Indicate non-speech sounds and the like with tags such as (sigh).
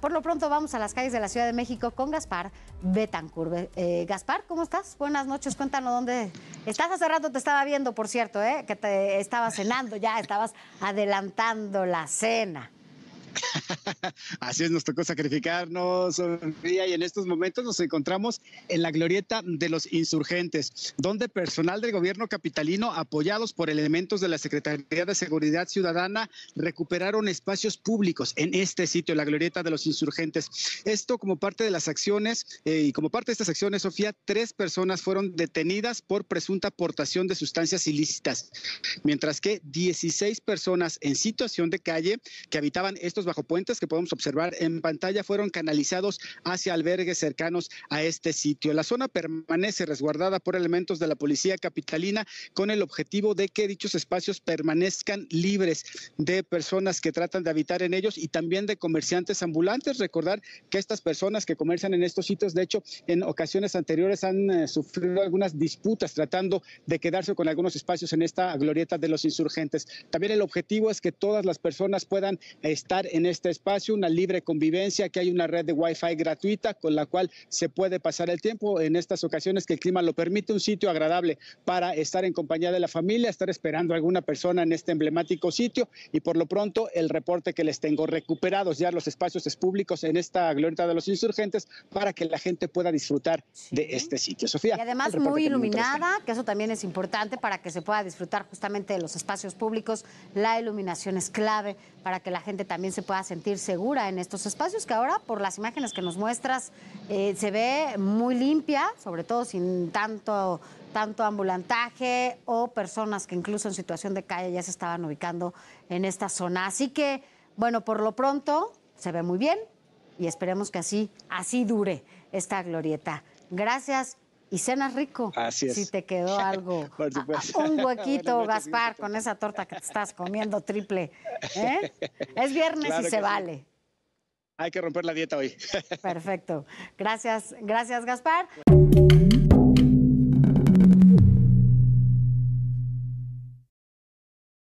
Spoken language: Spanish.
por lo pronto vamos a las calles de la Ciudad de México con Gaspar Betancur. Eh, Gaspar, ¿cómo estás? Buenas noches, cuéntanos dónde estás. Hace rato te estaba viendo, por cierto, ¿eh? que te estabas cenando ya, estabas adelantando la cena. (laughs) Así es, nos tocó sacrificarnos, Sofía, y en estos momentos nos encontramos en la glorieta de los insurgentes, donde personal del gobierno capitalino, apoyados por elementos de la Secretaría de Seguridad Ciudadana, recuperaron espacios públicos en este sitio, la glorieta de los insurgentes. Esto como parte de las acciones, eh, y como parte de estas acciones, Sofía, tres personas fueron detenidas por presunta portación de sustancias ilícitas, mientras que 16 personas en situación de calle que habitaban estos bajo puentes que podemos observar en pantalla fueron canalizados hacia albergues cercanos a este sitio. La zona permanece resguardada por elementos de la policía capitalina con el objetivo de que dichos espacios permanezcan libres de personas que tratan de habitar en ellos y también de comerciantes ambulantes. Recordar que estas personas que comercian en estos sitios, de hecho, en ocasiones anteriores han eh, sufrido algunas disputas tratando de quedarse con algunos espacios en esta glorieta de los insurgentes. También el objetivo es que todas las personas puedan estar en este espacio, una libre convivencia, que hay una red de Wi-Fi gratuita con la cual se puede pasar el tiempo en estas ocasiones que el clima lo permite, un sitio agradable para estar en compañía de la familia, estar esperando a alguna persona en este emblemático sitio y por lo pronto el reporte que les tengo, recuperados ya los espacios públicos en esta glorieta de los insurgentes para que la gente pueda disfrutar de este sitio. Sofía. Y además muy iluminada, que eso también es importante para que se pueda disfrutar justamente de los espacios públicos. La iluminación es clave para que la gente también se pueda sentir segura en estos espacios que ahora por las imágenes que nos muestras eh, se ve muy limpia, sobre todo sin tanto tanto ambulantaje o personas que incluso en situación de calle ya se estaban ubicando en esta zona. Así que, bueno, por lo pronto se ve muy bien y esperemos que así así dure esta glorieta. Gracias, y cenas rico. Así es. Si te quedó (laughs) algo, ah, un (laughs) huequito, Gaspar, con esa torta que te estás comiendo triple. ¿eh? Es viernes y se vale. Hay que romper la dieta hoy. (laughs) Perfecto. Gracias, gracias, Gaspar.